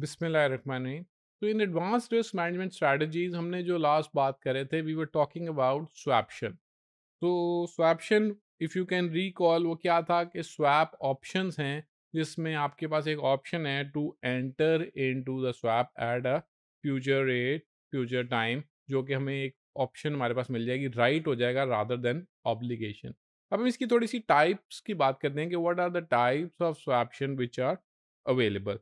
बिसमिल्लाम तो इन advance risk management strategies हमने जो लास्ट बात करे थे we were talking about swaption तो swaption if you can recall वो क्या था कि स्वैप ऑप्शंस हैं जिसमें आपके पास एक ऑप्शन है to enter into the swap at a future rate future time जो कि हमें एक ऑप्शन हमारे पास मिल जाएगी राइट right हो जाएगा रादर देन ऑब्लिगेशन अब हम इसकी थोड़ी सी टाइप्स की बात करते हैं कि what are the types of swaption which are available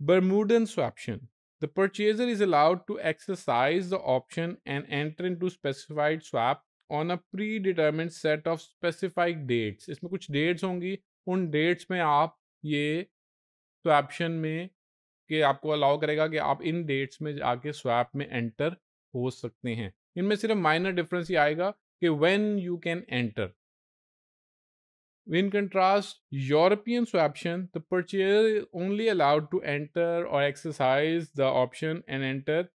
Bermudan swaption. The purchaser is allowed to exercise the option and enter into specified swap on a predetermined set of specified dates. इसमें कुछ dates होंगी उन dates में आप ये swaption में के आपको allow करेगा कि आप इन dates में जाके swap में enter हो सकते हैं इनमें सिर्फ minor difference ही आएगा कि when you can enter In contrast, European swaption, the purchaser is only allowed to enter or exercise the option and enter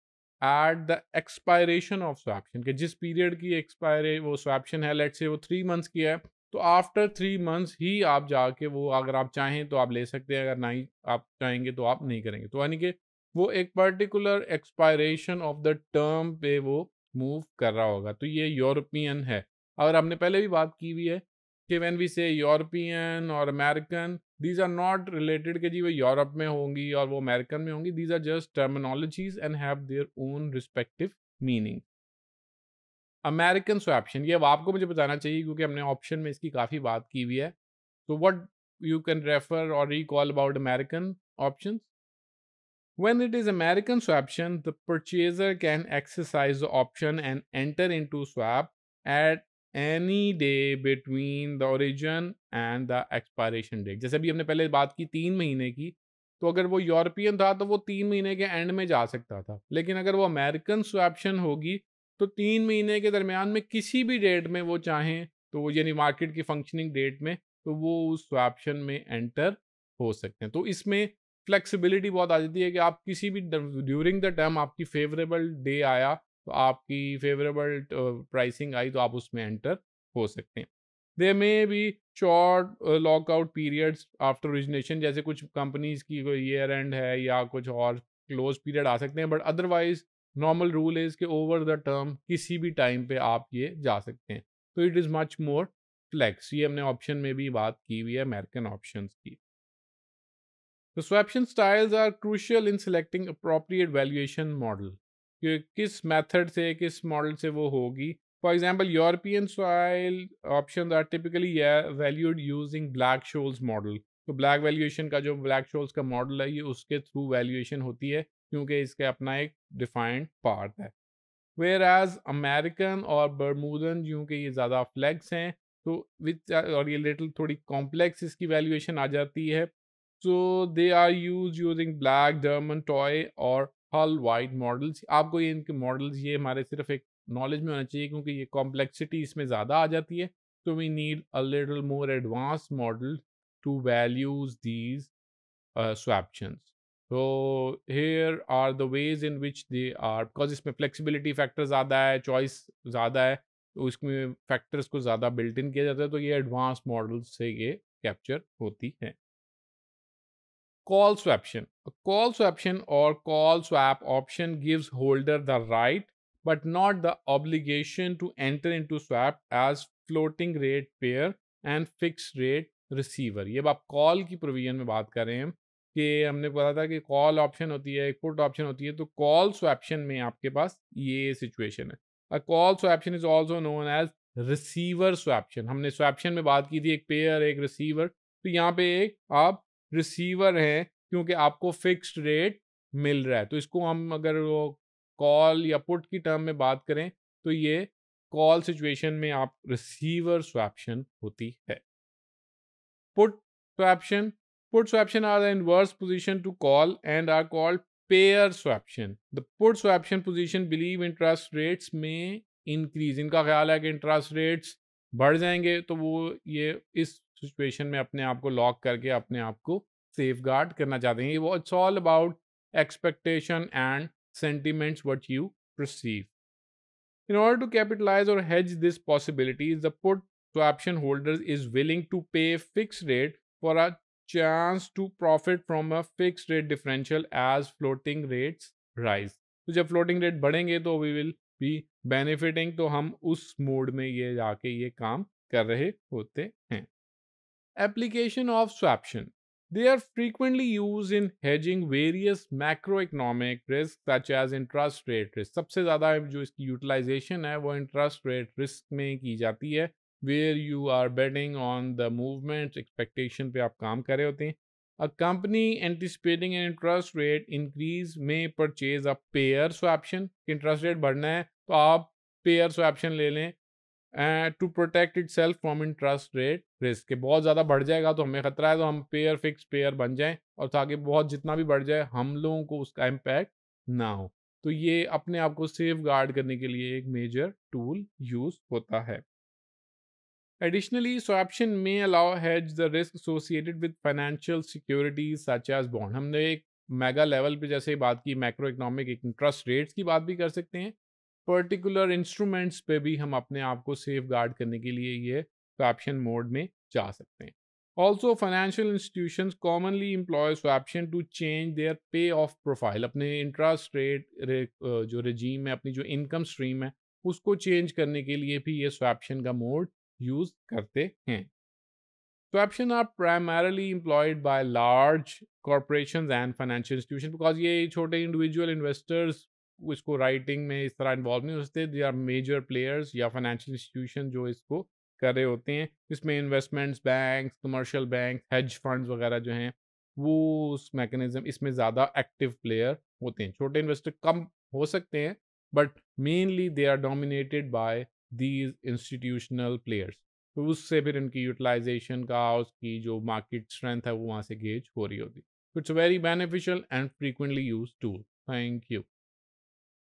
at the expiration of swaption. के जिस period की expire वो swaption है let's say वो three months की है तो after three months ही आप जाके वो अगर आप चाहें तो आप ले सकते हैं अगर नहीं आप चाहेंगे तो आप नहीं करेंगे तो यानी कि वो एक particular expiration of the term पे वो मूव कर रहा होगा तो ये यूरोपियन है अगर हमने पहले भी बात की हुई है कि वैन वी से यूरोपियन और American these are not related कि जी वो यूरोप में होंगी और वो अमेरिकन में होंगी these are just terminologies and have their own respective meaning American swaption ये अब आपको मुझे बताना चाहिए क्योंकि हमने ऑप्शन में इसकी काफ़ी बात की हुई है तो वट यू कैन रेफर और recall about American option When it is American swaption, the purchaser can exercise the option and enter into swap at any day between the origin and the expiration date जैसे अभी हमने पहले बात की तीन महीने की तो अगर वो यूरोपियन था तो वो तीन महीने के एंड में जा सकता था लेकिन अगर वो अमेरिकन स्वैप्शन होगी तो तीन महीने के दरमियान में किसी भी डेट में वो चाहें तो यानी मार्केट की फंक्शनिंग डेट में तो वो उस स्वैप्शन में एंटर हो सकते हैं तो इसमें फ्लेक्सिबिलिटी बहुत आ जाती है कि आप किसी भी ड्यूरिंग द टाइम आपकी फेवरेबल डे आया आपकी फेवरेबल प्राइसिंग आई तो आप उसमें एंटर हो सकते हैं they may be short lockout periods after origination जैसे कुछ कंपनीज की कोई ईयर एंड है या कुछ और क्लोज पीरियड आ सकते हैं but otherwise normal rule is के ओवर द टर्म किसी भी टाइम पे आप ये जा सकते हैं तो it is much more flex ये हमने ऑप्शन में भी बात की हुई है अमेरिकन ऑप्शन की तो swaption styles are crucial in selecting appropriate valuation model कि किस मेथड से किस मॉडल से वो होगी for example European style option are typically valued using Black Scholes model तो ब्लैक वैल्यूएशन का जो ब्लैक शोल्स का मॉडल है ये उसके थ्रू वैल्यूएशन होती है क्योंकि इसके अपना एक डिफाइंड पार्ट है वेयर एज अमेरिकन और बर्मूदन यूँ कि ये ज़्यादा फ्लैग्स हैं तो विथ और ये लिटिल थोड़ी कॉम्प्लेक्स इसकी वैल्यूएशन आ जाती है so they are use using Black Derman Toy और हॉल वाइड मॉडल्स आपको ये इनके मॉडल्स ये हमारे सिर्फ एक नॉलेज में होना चाहिए क्योंकि ये कॉम्प्लेक्सिटी इसमें ज़्यादा आ जाती है तो we need a little more advance model to values these swaptions तो here are the ways in which they are because इसमें फ्लेक्सीबिलिटी फैक्टर ज़्यादा है चॉइस ज़्यादा है तो उसमें फैक्टर्स को ज़्यादा बिल्ट इन किया जाता है तो ये एडवांस मॉडल से ये कैप्चर होती हैं call swaption. A call swaption or call swap option gives holder the right but not the obligation to enter into swap as floating rate payer and fixed rate receiver. ये आप call की provision में बात कर रहे हैं कि हमने बोला था कि कॉल ऑप्शन होती है एक पुट ऑप्शन होती है तो कॉल स्वैप्शन में आपके पास ये सिचुएशन है call swaption is also known as receiver swaption हमने स्वैप्शन में बात की थी एक पेयर एक रिसीवर तो यहाँ पे एक आप रिसीवर है क्योंकि आपको फिक्स्ड रेट मिल रहा है तो इसको हम अगर कॉल या पुट की टर्म में बात करें तो ये कॉल सिचुएशन में आप रिसीवर स्वैप्शन होती है put swaption put swaption are the inverse position to call and are called payer swaption the put swaption position believe interest rates में इंक्रीज इनका ख्याल है कि इंटरेस्ट रेट्स बढ़ जाएंगे तो वो ये इस सिचुएशन में अपने आप को लॉक करके अपने आप को सेफ गार्ड करना चाहते हैं it's all about expectation and sentiments what you perceive in order to capitalize और has this possibility the put option holder is willing to pay fix rate for a chance to profit from a fix rate differential as floating rates rise तो जब floating rate बढ़ेंगे तो we will be benefiting तो हम उस mode में ये जाके ये काम कर रहे होते हैं application of swaption They are frequently used in hedging various macroeconomic risks such as interest rate risk. सबसे ज़्यादा जो इसकी utilization है वो interest rate risk में की जाती है where you are betting on the movement expectation पे आप काम कर रहे होते हैं A company anticipating an interest rate increase may purchase a pair swap option. Interest rate बढ़ना है तो आप पेयर स्वैप्शन ले लें to protect itself from interest rate risk के बहुत ज़्यादा बढ़ जाएगा तो हमें खतरा है तो हम पेयर फिक्स पेयर बन जाएं और ताकि बहुत जितना भी बढ़ जाए हम लोगों को उसका इम्पैक्ट ना हो तो ये अपने आप को सेफ गार्ड करने के लिए एक मेजर टूल यूज होता है एडिशनली स्वैप्शन में allow has the risk associated with financial security such as bond हमने एक मेगा लेवल पे जैसे बात की मैक्रो इकोनॉमिक इंटरेस्ट रेट्स की बात भी कर सकते हैं पर्टिकुलर इंस्ट्रूमेंट्स पे भी हम अपने आप को सेफ गार्ड करने के लिए ये स्वैप्शन मोड में जा सकते हैं also financial institution commonly employ swaption to change their payoff profile अपने इंटरेस्ट रेट जो रजीम है अपनी जो इनकम स्ट्रीम है उसको चेंज करने के लिए भी ये स्वैप्शन का मोड यूज़ करते हैं swaption are primarily employed by large corporation and financial institution because ये छोटे इंडिविजुअल इन्वेस्टर्स इसको राइटिंग में इस तरह इन्वॉल्व नहीं होते दे आर मेजर प्लेयर्स या फाइनेंशियल इंस्टीट्यूशन जो इसको कर रहे होते हैं इसमें investments bank commercial bank hedge funds वगैरह जो हैं वो उस मैकेनिज्म इसमें ज़्यादा एक्टिव प्लेयर होते हैं छोटे इन्वेस्टर कम हो सकते हैं but mainly they are dominated by these institutional players तो उससे फिर उनकी यूटिलाइजेशन का उसकी जो मार्केट स्ट्रेंथ है वो वहाँ से गेज हो रही होती it's very beneficial and frequently use tool thank you